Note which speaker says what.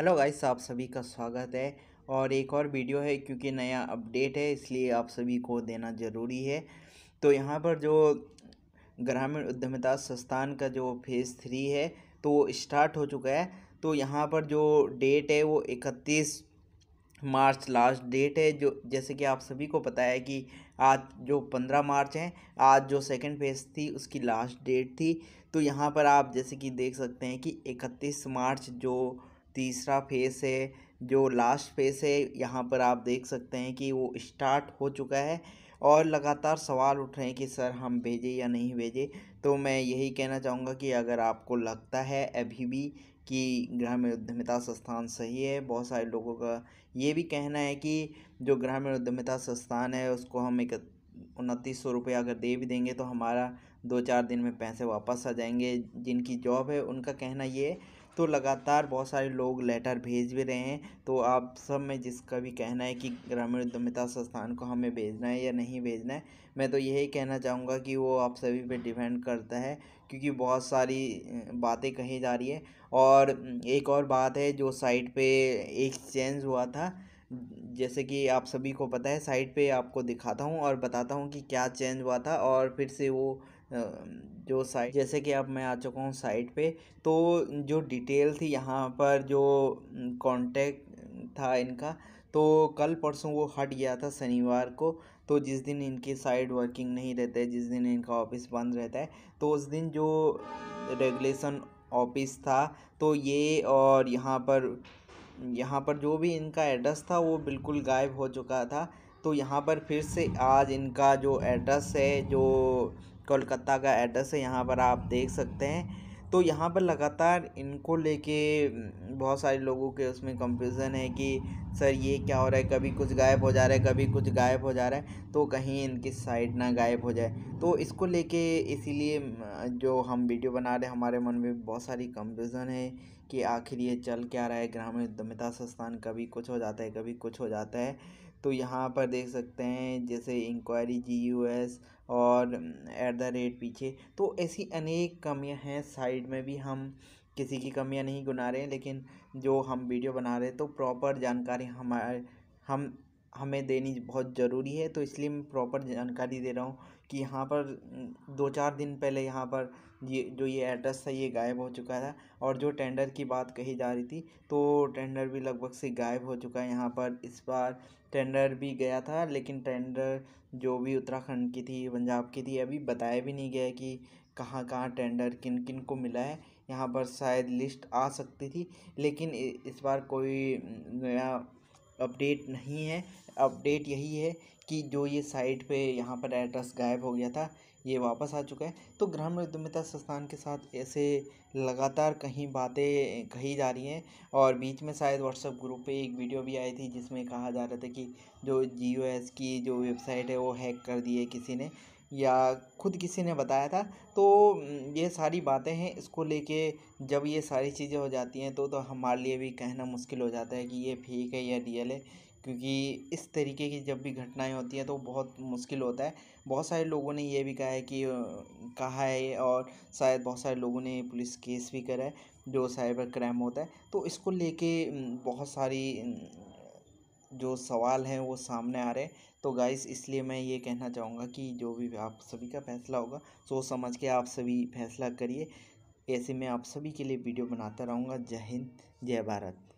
Speaker 1: hello guys आप सभी का स्वागत है और एक और वीडियो है क्योंकि नया अपडेट है इसलिए आप सभी को देना ज़रूरी है तो यहाँ पर जो ग्रामीण उद्यमिता संस्थान का जो फेज़ थ्री है तो वो स्टार्ट हो चुका है तो यहाँ पर जो डेट है वो इकतीस मार्च लास्ट डेट है जो जैसे कि आप सभी को पता है कि आज जो पंद्रह मार्च है आज जो सेकंड फेज थी उसकी लास्ट डेट थी तो यहाँ पर आप जैसे कि देख सकते हैं कि इकतीस मार्च जो तीसरा फेस है जो लास्ट फेस है यहाँ पर आप देख सकते हैं कि वो स्टार्ट हो चुका है और लगातार सवाल उठ रहे हैं कि सर हम भेजें या नहीं भेजें तो मैं यही कहना चाहूँगा कि अगर आपको लगता है अभी भी कि ग्रामीण उद्यमिता संस्थान सही है बहुत सारे लोगों का ये भी कहना है कि जो ग्रामीण उद्यमिता संस्थान है उसको हम एक उनतीस सौ रुपये अगर दे भी देंगे तो हमारा दो चार दिन में पैसे वापस आ जाएंगे जिनकी जॉब है उनका कहना ये है तो लगातार बहुत सारे लोग लेटर भेज भी रहे हैं तो आप सब में जिसका भी कहना है कि ग्रामीण उद्यमिता संस्थान को हमें भेजना है या नहीं भेजना है मैं तो यही कहना चाहूँगा कि वो आप सभी पे डिपेंड करता है क्योंकि बहुत सारी बातें कही जा रही है और एक और बात है जो साइट पे चेंज हुआ था जैसे कि आप सभी को पता है साइट पे आपको दिखाता हूँ और बताता हूँ कि क्या चेंज हुआ था और फिर से वो जो साइट जैसे कि अब मैं आ चुका हूँ साइट पे तो जो डिटेल थी यहाँ पर जो कांटेक्ट था इनका तो कल परसों वो हट गया था शनिवार को तो जिस दिन इनकी साइड वर्किंग नहीं रहता है जिस दिन इनका ऑफिस बंद रहता है तो उस दिन जो रेगुलेशन ऑफिस था तो ये और यहाँ पर यहाँ पर जो भी इनका एड्रेस था वो बिल्कुल गायब हो चुका था तो यहाँ पर फिर से आज इनका जो एड्रेस है जो कोलकाता का एड्रेस है यहाँ पर आप देख सकते हैं तो यहाँ पर लगातार इनको लेके बहुत सारे लोगों के उसमें कंफ्यूजन है कि सर ये क्या हो रहा है कभी कुछ गायब हो जा रहा है कभी कुछ गायब हो जा रहा है तो कहीं इनकी साइड ना गायब हो जाए तो इसको लेके इसीलिए जो हम वीडियो बना रहे हमारे मन में बहुत सारी कंफ्यूजन है कि आखिर ये चल क्या रहा है ग्रामीण उद्यमिता संस्थान कभी कुछ हो जाता है कभी कुछ हो जाता है तो यहाँ पर देख सकते हैं जैसे इंक्वायरी जी यू एस और एट द रेट पीछे तो ऐसी अनेक कमियाँ हैं साइड में भी हम किसी की कमियाँ नहीं गुना रहे हैं लेकिन जो हम वीडियो बना रहे हैं तो प्रॉपर जानकारी हमारे हम हमें देनी बहुत ज़रूरी है तो इसलिए मैं प्रॉपर जानकारी दे रहा हूँ कि यहाँ पर दो चार दिन पहले यहाँ पर ये जो ये एड्रेस था ये गायब हो चुका था और जो टेंडर की बात कही जा रही थी तो टेंडर भी लगभग से गायब हो चुका है यहाँ पर इस बार टेंडर भी गया था लेकिन टेंडर जो भी उत्तराखंड की थी पंजाब की थी अभी बताया भी नहीं गया कि कहाँ कहाँ टेंडर किन किन को मिला है यहाँ पर शायद लिस्ट आ सकती थी लेकिन इस बार कोई नया अपडेट नहीं है अपडेट यही है कि जो ये साइट पे यहाँ पर एड्रेस गायब हो गया था ये वापस आ चुका है तो ग्रामीण उद्यमिता संस्थान के साथ ऐसे लगातार कहीं बातें कही जा रही हैं और बीच में शायद व्हाट्सएप ग्रुप पे एक वीडियो भी आई थी जिसमें कहा जा रहा था कि जो जियो की जो वेबसाइट है वो हैक कर दी है किसी ने या खुद किसी ने बताया था तो ये सारी बातें हैं इसको लेके जब ये सारी चीज़ें हो जाती हैं तो तो हमारे लिए भी कहना मुश्किल हो जाता है कि ये फेक है या रियल है क्योंकि इस तरीके की जब भी घटनाएं होती हैं तो बहुत मुश्किल होता है बहुत सारे लोगों ने ये भी कहा है कि कहा है और शायद बहुत सारे लोगों ने पुलिस केस भी करा है जो साइबर क्राइम होता है तो इसको लेके बहुत सारी जो सवाल हैं वो सामने आ रहे हैं तो गाइस इसलिए मैं ये कहना चाहूँगा कि जो भी आप सभी का फैसला होगा सोच समझ के आप सभी फैसला करिए ऐसे मैं आप सभी के लिए वीडियो बनाता रहूँगा जय हिंद जय भारत